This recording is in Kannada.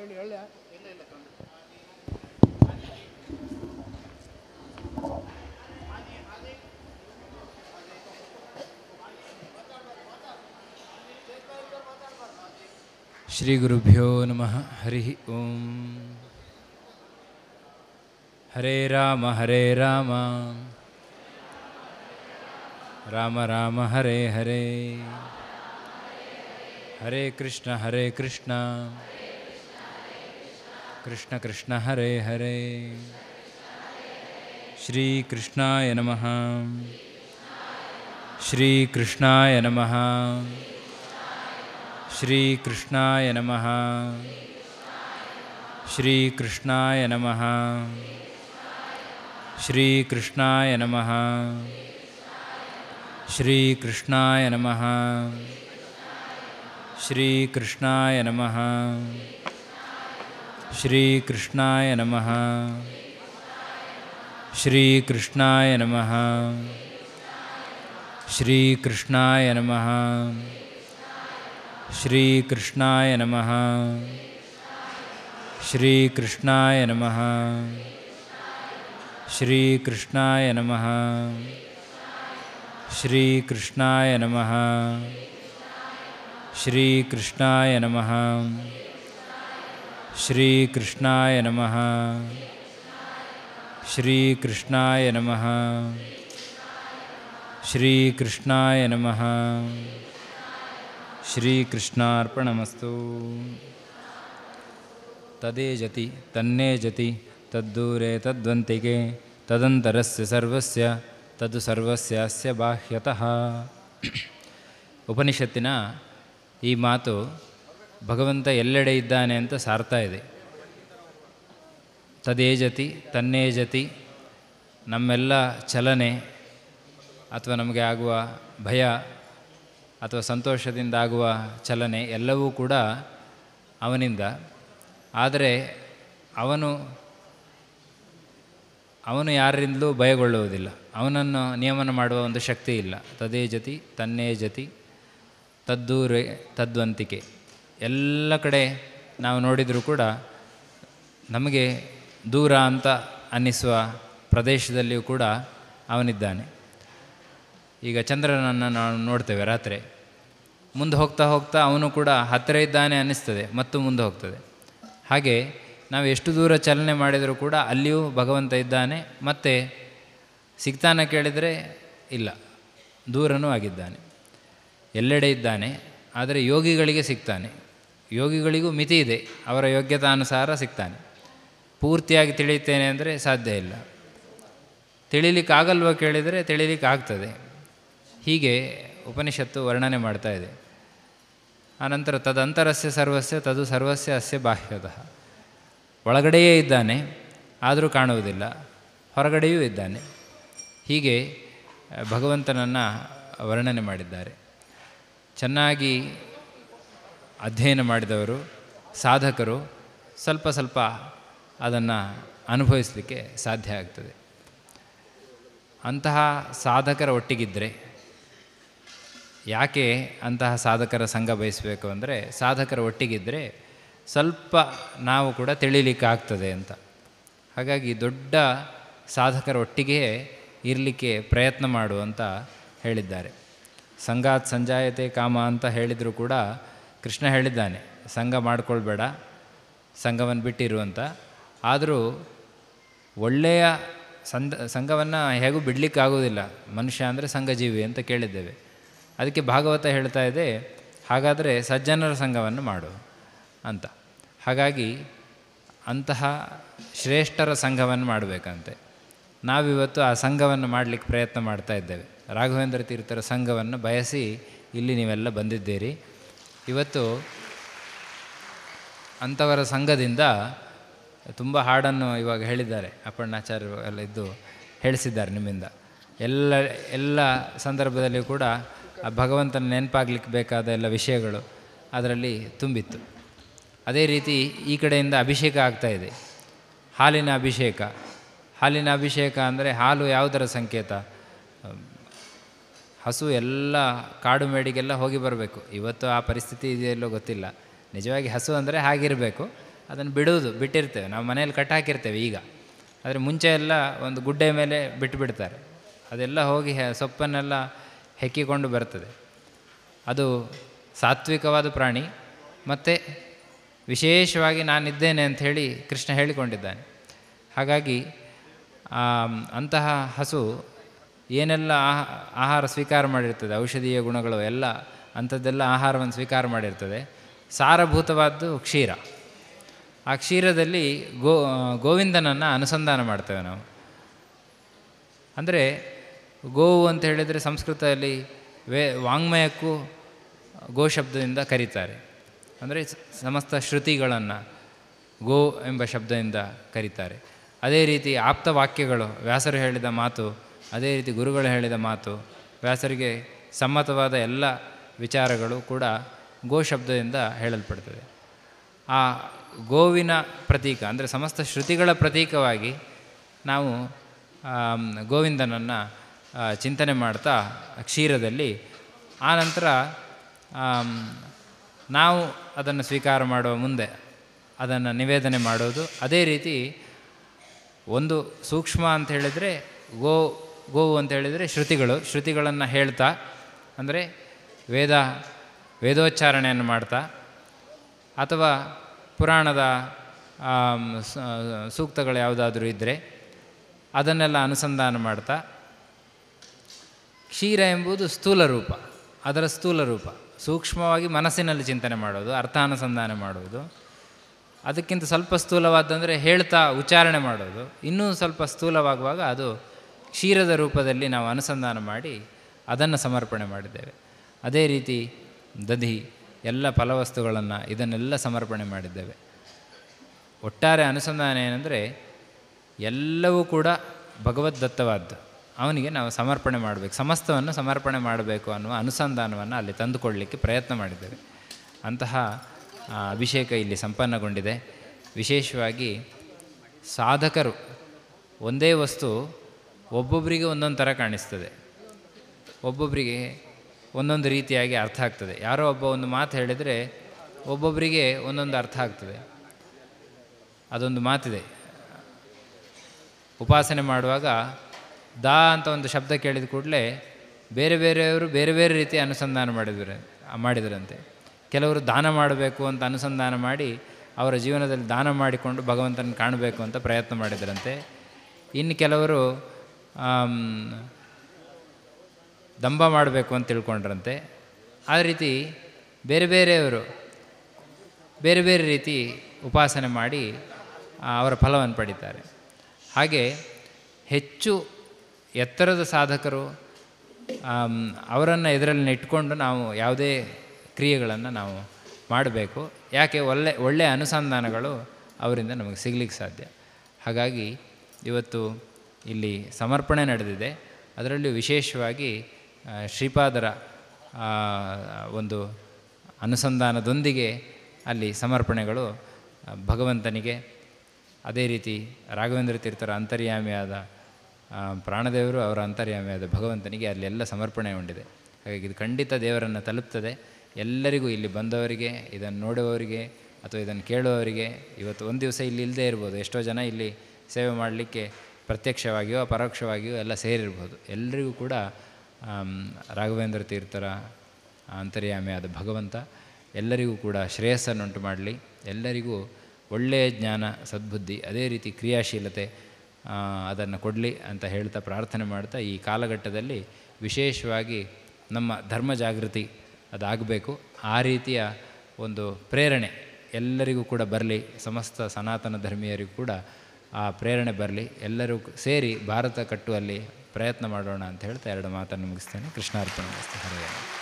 श्री श्रीगुरुभ्यो नमः हरि ओम् हरे राम हरे राम राम राम हरे हरे हरे कृष्ण हरे कृष्ण कृष्ण कृष्ण हरे हरे कृष्णाय नमः श्रीकृष्णाय नमः श्रीकृष्णाय नमः कृष्णाय नमः श्रीकृष्णाय नमः कृष्णाय नमः श्रीकृष्णाय नमः श्रीकृष्णाय नमः कृष्णाय नमः श्रीकृष्णाय नमः कृष्णाय नमः कृष्णाय नमः श्रीकृष्णाय नमः श्रीकृष्णाय नमः श्रीकृष्णाय नमः श्रीकृष्णाय नमः श्रीकृष्णाय नमः श्रीकृष्णाय नमः श्रीकृष्णार्पणमस्तु तदे जति तन्ने जति तद्दूरे तद्वन्तिके तदन्तरस्य सर्वस्य ತದು ಸರ್ವಸ್ಯಾಸ್ಯ ಬಾಹ್ಯತಃ ಉಪನಿಷತ್ತಿನ ई ಮಾತು ಭಗವಂತ ಎಲ್ಲೆಡೆ ಇದ್ದಾನೆ ಅಂತ ಸಾರ್ತಾ ಇದೆ ತದೇಜತಿ ತನ್ನೇ ಜತಿ ನಮ್ಮೆಲ್ಲ ಚಲನೆ ಅಥವಾ ನಮಗೆ ಆಗುವ ಭಯ ಅಥವಾ ಸಂತೋಷದಿಂದ ಆಗುವ ಚಲನೆ ಎಲ್ಲವೂ ಕೂಡ ಅವನಿಂದ ಆದರೆ ಅವನು ಅವನು ಯಾರಿಂದಲೂ ಭಯಗೊಳ್ಳುವುದಿಲ್ಲ ಅವನನ್ನು ನಿಯಮನ ಮಾಡುವ ಒಂದು ಶಕ್ತಿ ಇಲ್ಲ ತದೇ ಜತಿ ತನ್ನೇ ಜತಿ ತದ್ದೂರೆ ತದ್ವಂತಿಕೆ ಎಲ್ಲ ಕಡೆ ನಾವು ನೋಡಿದರೂ ಕೂಡ ನಮಗೆ ದೂರ ಅಂತ ಅನ್ನಿಸುವ ಪ್ರದೇಶದಲ್ಲಿಯೂ ಕೂಡ ಅವನಿದ್ದಾನೆ ಈಗ ಚಂದ್ರನನ್ನು ನಾವು ನೋಡ್ತೇವೆ ರಾತ್ರಿ ಮುಂದೆ ಹೋಗ್ತಾ ಹೋಗ್ತಾ ಅವನು ಕೂಡ ಹತ್ತಿರ ಇದ್ದಾನೆ ಅನ್ನಿಸ್ತದೆ ಮತ್ತು ಮುಂದೆ ಹೋಗ್ತದೆ ಹಾಗೆ ನಾವು ಎಷ್ಟು ದೂರ ಚಲನೆ ಮಾಡಿದರೂ ಕೂಡ ಅಲ್ಲಿಯೂ ಭಗವಂತ ಇದ್ದಾನೆ ಮತ್ತು ಸಿಗ್ತಾನೆ ಕೇಳಿದರೆ ಇಲ್ಲ ದೂರನೂ ಆಗಿದ್ದಾನೆ ಎಲ್ಲೆಡೆ ಇದ್ದಾನೆ ಆದರೆ ಯೋಗಿಗಳಿಗೆ ಸಿಗ್ತಾನೆ ಯೋಗಿಗಳಿಗೂ ಮಿತಿ ಇದೆ ಅವರ ಯೋಗ್ಯತಾನುಸಾರ ಸಿಗ್ತಾನೆ ಪೂರ್ತಿಯಾಗಿ ತಿಳಿಯುತ್ತೇನೆ ಅಂದರೆ ಸಾಧ್ಯ ಇಲ್ಲ ತಿಳಿಲಿಕ್ಕಾಗಲ್ವ ಕೇಳಿದರೆ ತಿಳಿಲಿಕ್ಕಾಗ್ತದೆ ಹೀಗೆ ಉಪನಿಷತ್ತು ವರ್ಣನೆ ಮಾಡ್ತಾ ಇದೆ ಆನಂತರ ತದಂತರಸ್ಯ ಸರ್ವಸ್ಯ ತದು ಸರ್ವಸ್ಯ ಅಸ್ಯ ಬಾಹ್ಯತಃ ಒಳಗಡೆಯೇ ಇದ್ದಾನೆ ಆದರೂ ಕಾಣುವುದಿಲ್ಲ ಹೊರಗಡೆಯೂ ಇದ್ದಾನೆ ಹೀಗೆ ಭಗವಂತನನ್ನು ವರ್ಣನೆ ಮಾಡಿದ್ದಾರೆ ಚೆನ್ನಾಗಿ ಅಧ್ಯಯನ ಮಾಡಿದವರು ಸಾಧಕರು ಸ್ವಲ್ಪ ಸ್ವಲ್ಪ ಅದನ್ನು ಅನುಭವಿಸಲಿಕ್ಕೆ ಸಾಧ್ಯ ಆಗ್ತದೆ ಅಂತಹ ಸಾಧಕರ ಒಟ್ಟಿಗಿದ್ದರೆ ಯಾಕೆ ಅಂತಹ ಸಾಧಕರ ಸಂಘ ಬಯಸಬೇಕು ಅಂದರೆ ಸಾಧಕರ ಒಟ್ಟಿಗಿದ್ದರೆ ಸ್ವಲ್ಪ ನಾವು ಕೂಡ ತಿಳಿಲಿಕ್ಕೆ ಆಗ್ತದೆ ಅಂತ ಹಾಗಾಗಿ ದೊಡ್ಡ ಸಾಧಕರ ಒಟ್ಟಿಗೆ ಇರಲಿಕ್ಕೆ ಪ್ರಯತ್ನ ಮಾಡು ಅಂತ ಹೇಳಿದ್ದಾರೆ ಸಂಗಾತ್ ಸಂಜಾಯತೆ ಕಾಮ ಅಂತ ಹೇಳಿದರೂ ಕೂಡ ಕೃಷ್ಣ ಹೇಳಿದ್ದಾನೆ ಸಂಘ ಮಾಡಿಕೊಳ್ಬೇಡ ಸಂಘವನ್ನು ಬಿಟ್ಟಿರು ಅಂತ ಆದರೂ ಒಳ್ಳೆಯ ಸಂದ ಸಂಘವನ್ನು ಹೇಗೂ ಬಿಡಲಿಕ್ಕಾಗೋದಿಲ್ಲ ಆಗೋದಿಲ್ಲ ಮನುಷ್ಯ ಅಂದರೆ ಸಂಘಜೀವಿ ಅಂತ ಕೇಳಿದ್ದೇವೆ ಅದಕ್ಕೆ ಭಾಗವತ ಹೇಳ್ತಾ ಇದೆ ಹಾಗಾದರೆ ಸಜ್ಜನರ ಸಂಘವನ್ನು ಮಾಡು ಅಂತ ಹಾಗಾಗಿ ಅಂತಹ ಶ್ರೇಷ್ಠರ ಸಂಘವನ್ನು ಮಾಡಬೇಕಂತೆ ನಾವಿವತ್ತು ಆ ಸಂಘವನ್ನು ಮಾಡಲಿಕ್ಕೆ ಪ್ರಯತ್ನ ಮಾಡ್ತಾ ಇದ್ದೇವೆ ರಾಘವೇಂದ್ರ ತೀರ್ಥರ ಸಂಘವನ್ನು ಬಯಸಿ ಇಲ್ಲಿ ನೀವೆಲ್ಲ ಬಂದಿದ್ದೀರಿ ಇವತ್ತು ಅಂಥವರ ಸಂಘದಿಂದ ತುಂಬ ಹಾಡನ್ನು ಇವಾಗ ಹೇಳಿದ್ದಾರೆ ಅಪ್ಪಣ್ಣಾಚಾರ್ಯರು ಎಲ್ಲ ಇದ್ದು ಹೇಳಿಸಿದ್ದಾರೆ ನಿಮ್ಮಿಂದ ಎಲ್ಲ ಎಲ್ಲ ಸಂದರ್ಭದಲ್ಲಿಯೂ ಕೂಡ ಆ ಭಗವಂತನ ನೆನಪಾಗ್ಲಿಕ್ಕೆ ಬೇಕಾದ ಎಲ್ಲ ವಿಷಯಗಳು ಅದರಲ್ಲಿ ತುಂಬಿತ್ತು ಅದೇ ರೀತಿ ಈ ಕಡೆಯಿಂದ ಅಭಿಷೇಕ ಆಗ್ತಾಯಿದೆ ಹಾಲಿನ ಅಭಿಷೇಕ ಹಾಲಿನ ಅಭಿಷೇಕ ಅಂದರೆ ಹಾಲು ಯಾವುದರ ಸಂಕೇತ ಹಸು ಎಲ್ಲ ಕಾಡು ಮೇಡಿಗೆಲ್ಲ ಹೋಗಿ ಬರಬೇಕು ಇವತ್ತು ಆ ಪರಿಸ್ಥಿತಿ ಇದೆಯಲ್ಲೋ ಗೊತ್ತಿಲ್ಲ ನಿಜವಾಗಿ ಹಸು ಅಂದರೆ ಹಾಗಿರಬೇಕು ಅದನ್ನು ಬಿಡುವುದು ಬಿಟ್ಟಿರ್ತೇವೆ ನಾವು ಮನೆಯಲ್ಲಿ ಕಟ್ಟಾಕಿರ್ತೇವೆ ಈಗ ಆದರೆ ಮುಂಚೆ ಎಲ್ಲ ಒಂದು ಗುಡ್ಡೆ ಮೇಲೆ ಬಿಟ್ಟುಬಿಡ್ತಾರೆ ಅದೆಲ್ಲ ಹೋಗಿ ಸೊಪ್ಪನ್ನೆಲ್ಲ ಹೆಕ್ಕಿಕೊಂಡು ಬರ್ತದೆ ಅದು ಸಾತ್ವಿಕವಾದ ಪ್ರಾಣಿ ಮತ್ತು ವಿಶೇಷವಾಗಿ ನಾನಿದ್ದೇನೆ ಅಂಥೇಳಿ ಕೃಷ್ಣ ಹೇಳಿಕೊಂಡಿದ್ದಾನೆ ಹಾಗಾಗಿ ಅಂತಹ ಹಸು ಏನೆಲ್ಲ ಆಹಾರ ಸ್ವೀಕಾರ ಮಾಡಿರ್ತದೆ ಔಷಧೀಯ ಗುಣಗಳು ಎಲ್ಲ ಅಂಥದ್ದೆಲ್ಲ ಆಹಾರವನ್ನು ಸ್ವೀಕಾರ ಮಾಡಿರ್ತದೆ ಸಾರಭೂತವಾದ್ದು ಕ್ಷೀರ ಆ ಕ್ಷೀರದಲ್ಲಿ ಗೋ ಗೋವಿಂದನನ್ನು ಅನುಸಂಧಾನ ಮಾಡ್ತೇವೆ ನಾವು ಅಂದರೆ ಗೋವು ಅಂತ ಹೇಳಿದರೆ ಸಂಸ್ಕೃತದಲ್ಲಿ ವೇ ವಾಂಗ್ಮಯಕ್ಕೂ ಗೋ ಶಬ್ದದಿಂದ ಕರೀತಾರೆ ಅಂದರೆ ಸಮಸ್ತ ಶ್ರುತಿಗಳನ್ನು ಗೋ ಎಂಬ ಶಬ್ದದಿಂದ ಕರೀತಾರೆ ಅದೇ ರೀತಿ ಆಪ್ತ ವಾಕ್ಯಗಳು ವ್ಯಾಸರು ಹೇಳಿದ ಮಾತು ಅದೇ ರೀತಿ ಗುರುಗಳು ಹೇಳಿದ ಮಾತು ವ್ಯಾಸರಿಗೆ ಸಮ್ಮತವಾದ ಎಲ್ಲ ವಿಚಾರಗಳು ಕೂಡ ಗೋ ಶಬ್ದದಿಂದ ಹೇಳಲ್ಪಡ್ತದೆ ಆ ಗೋವಿನ ಪ್ರತೀಕ ಅಂದರೆ ಸಮಸ್ತ ಶ್ರುತಿಗಳ ಪ್ರತೀಕವಾಗಿ ನಾವು ಗೋವಿಂದನನ್ನು ಚಿಂತನೆ ಮಾಡ್ತಾ ಕ್ಷೀರದಲ್ಲಿ ಆನಂತರ ನಾವು ಅದನ್ನು ಸ್ವೀಕಾರ ಮಾಡುವ ಮುಂದೆ ಅದನ್ನು ನಿವೇದನೆ ಮಾಡೋದು ಅದೇ ರೀತಿ ಒಂದು ಸೂಕ್ಷ್ಮ ಅಂತ ಹೇಳಿದರೆ ಗೋ ಗೋವು ಅಂತ ಹೇಳಿದರೆ ಶ್ರುತಿಗಳು ಶ್ರುತಿಗಳನ್ನು ಹೇಳ್ತಾ ಅಂದರೆ ವೇದ ವೇದೋಚ್ಚಾರಣೆಯನ್ನು ಮಾಡ್ತಾ ಅಥವಾ ಪುರಾಣದ ಸೂಕ್ತಗಳು ಯಾವುದಾದ್ರೂ ಇದ್ದರೆ ಅದನ್ನೆಲ್ಲ ಅನುಸಂಧಾನ ಮಾಡ್ತಾ ಕ್ಷೀರ ಎಂಬುದು ಸ್ಥೂಲ ರೂಪ ಅದರ ಸ್ಥೂಲ ರೂಪ ಸೂಕ್ಷ್ಮವಾಗಿ ಮನಸ್ಸಿನಲ್ಲಿ ಚಿಂತನೆ ಮಾಡೋದು ಅರ್ಥಾನುಸಂಧಾನ ಮಾಡೋದು ಅದಕ್ಕಿಂತ ಸ್ವಲ್ಪ ಸ್ಥೂಲವಾದಂದರೆ ಹೇಳ್ತಾ ಉಚ್ಚಾರಣೆ ಮಾಡೋದು ಇನ್ನೂ ಸ್ವಲ್ಪ ಸ್ಥೂಲವಾಗುವಾಗ ಅದು ಕ್ಷೀರದ ರೂಪದಲ್ಲಿ ನಾವು ಅನುಸಂಧಾನ ಮಾಡಿ ಅದನ್ನು ಸಮರ್ಪಣೆ ಮಾಡಿದ್ದೇವೆ ಅದೇ ರೀತಿ ದಧಿ ಎಲ್ಲ ಫಲವಸ್ತುಗಳನ್ನು ಇದನ್ನೆಲ್ಲ ಸಮರ್ಪಣೆ ಮಾಡಿದ್ದೇವೆ ಒಟ್ಟಾರೆ ಅನುಸಂಧಾನ ಏನಂದರೆ ಎಲ್ಲವೂ ಕೂಡ ಭಗವದ್ದತ್ತವಾದ್ದು ಅವನಿಗೆ ನಾವು ಸಮರ್ಪಣೆ ಮಾಡಬೇಕು ಸಮಸ್ತವನ್ನು ಸಮರ್ಪಣೆ ಮಾಡಬೇಕು ಅನ್ನುವ ಅನುಸಂಧಾನವನ್ನು ಅಲ್ಲಿ ತಂದುಕೊಳ್ಳಲಿಕ್ಕೆ ಪ್ರಯತ್ನ ಮಾಡಿದ್ದೇವೆ ಅಂತಹ ಅಭಿಷೇಕ ಇಲ್ಲಿ ಸಂಪನ್ನಗೊಂಡಿದೆ ವಿಶೇಷವಾಗಿ ಸಾಧಕರು ಒಂದೇ ವಸ್ತು ಒಬ್ಬೊಬ್ಬರಿಗೆ ಒಂದೊಂದು ಥರ ಕಾಣಿಸ್ತದೆ ಒಬ್ಬೊಬ್ಬರಿಗೆ ಒಂದೊಂದು ರೀತಿಯಾಗಿ ಅರ್ಥ ಆಗ್ತದೆ ಯಾರೋ ಒಬ್ಬ ಒಂದು ಮಾತು ಹೇಳಿದರೆ ಒಬ್ಬೊಬ್ಬರಿಗೆ ಒಂದೊಂದು ಅರ್ಥ ಆಗ್ತದೆ ಅದೊಂದು ಮಾತಿದೆ ಉಪಾಸನೆ ಮಾಡುವಾಗ ದಾ ಅಂತ ಒಂದು ಶಬ್ದ ಕೇಳಿದ ಕೂಡಲೇ ಬೇರೆ ಬೇರೆಯವರು ಬೇರೆ ಬೇರೆ ರೀತಿ ಅನುಸಂಧಾನ ಮಾಡಿದರೆ ಮಾಡಿದರಂತೆ ಕೆಲವರು ದಾನ ಮಾಡಬೇಕು ಅಂತ ಅನುಸಂಧಾನ ಮಾಡಿ ಅವರ ಜೀವನದಲ್ಲಿ ದಾನ ಮಾಡಿಕೊಂಡು ಭಗವಂತನ ಕಾಣಬೇಕು ಅಂತ ಪ್ರಯತ್ನ ಮಾಡಿದರಂತೆ ಇನ್ನು ಕೆಲವರು ದಂಬ ಮಾಡಬೇಕು ಅಂತ ತಿಳ್ಕೊಂಡ್ರಂತೆ ಆ ರೀತಿ ಬೇರೆ ಬೇರೆಯವರು ಬೇರೆ ಬೇರೆ ರೀತಿ ಉಪಾಸನೆ ಮಾಡಿ ಅವರ ಫಲವನ್ನು ಪಡಿತಾರೆ ಹಾಗೆ ಹೆಚ್ಚು ಎತ್ತರದ ಸಾಧಕರು ಅವರನ್ನು ಇದರಲ್ಲಿ ಇಟ್ಕೊಂಡು ನಾವು ಯಾವುದೇ ಕ್ರಿಯೆಗಳನ್ನು ನಾವು ಮಾಡಬೇಕು ಯಾಕೆ ಒಳ್ಳೆ ಒಳ್ಳೆಯ ಅನುಸಂಧಾನಗಳು ಅವರಿಂದ ನಮಗೆ ಸಿಗ್ಲಿಕ್ಕೆ ಸಾಧ್ಯ ಹಾಗಾಗಿ ಇವತ್ತು ಇಲ್ಲಿ ಸಮರ್ಪಣೆ ನಡೆದಿದೆ ಅದರಲ್ಲೂ ವಿಶೇಷವಾಗಿ ಶ್ರೀಪಾದರ ಒಂದು ಅನುಸಂಧಾನದೊಂದಿಗೆ ಅಲ್ಲಿ ಸಮರ್ಪಣೆಗಳು ಭಗವಂತನಿಗೆ ಅದೇ ರೀತಿ ರಾಘವೇಂದ್ರ ತೀರ್ಥರ ಅಂತರ್ಯಾಮಿಯಾದ ಪ್ರಾಣದೇವರು ಅವರ ಅಂತರ್ಯಾಮಿಯಾದ ಭಗವಂತನಿಗೆ ಅಲ್ಲೆಲ್ಲ ಸಮರ್ಪಣೆ ಹೊಂದಿದೆ ಹಾಗಾಗಿ ಇದು ಖಂಡಿತ ದೇವರನ್ನು ತಲುಪ್ತದೆ ಎಲ್ಲರಿಗೂ ಇಲ್ಲಿ ಬಂದವರಿಗೆ ಇದನ್ನು ನೋಡುವವರಿಗೆ ಅಥವಾ ಇದನ್ನು ಕೇಳುವವರಿಗೆ ಇವತ್ತು ಒಂದು ದಿವಸ ಇಲ್ಲಿ ಇಲ್ಲದೇ ಇರ್ಬೋದು ಎಷ್ಟೋ ಜನ ಇಲ್ಲಿ ಸೇವೆ ಮಾಡಲಿಕ್ಕೆ ಪ್ರತ್ಯಕ್ಷವಾಗಿಯೋ ಪರೋಕ್ಷವಾಗಿಯೋ ಎಲ್ಲ ಸೇರಿರ್ಬೋದು ಎಲ್ಲರಿಗೂ ಕೂಡ ರಾಘವೇಂದ್ರ ತೀರ್ಥರ ಅಂತರ್ಯಾಮಿ ಆದ ಭಗವಂತ ಎಲ್ಲರಿಗೂ ಕೂಡ ಶ್ರೇಯಸ್ಸನ್ನುಂಟು ಮಾಡಲಿ ಎಲ್ಲರಿಗೂ ಒಳ್ಳೆಯ ಜ್ಞಾನ ಸದ್ಬುದ್ಧಿ ಅದೇ ರೀತಿ ಕ್ರಿಯಾಶೀಲತೆ ಅದನ್ನು ಕೊಡಲಿ ಅಂತ ಹೇಳ್ತಾ ಪ್ರಾರ್ಥನೆ ಮಾಡ್ತಾ ಈ ಕಾಲಘಟ್ಟದಲ್ಲಿ ವಿಶೇಷವಾಗಿ ನಮ್ಮ ಧರ್ಮ ಜಾಗೃತಿ ಅದಾಗಬೇಕು ಆ ರೀತಿಯ ಒಂದು ಪ್ರೇರಣೆ ಎಲ್ಲರಿಗೂ ಕೂಡ ಬರಲಿ ಸಮಸ್ತ ಸನಾತನ ಧರ್ಮೀಯರಿಗೂ ಕೂಡ ಆ ಪ್ರೇರಣೆ ಬರಲಿ ಎಲ್ಲರೂ ಸೇರಿ ಭಾರತ ಕಟ್ಟುವಲ್ಲಿ ಪ್ರಯತ್ನ ಮಾಡೋಣ ಅಂತ ಹೇಳ್ತಾ ಎರಡು ಮಾತನ್ನು ಮುಗಿಸ್ತೇನೆ ಕೃಷ್ಣಾರ್ಪಣೆ ಮುಗಿಸ್ತೇನೆ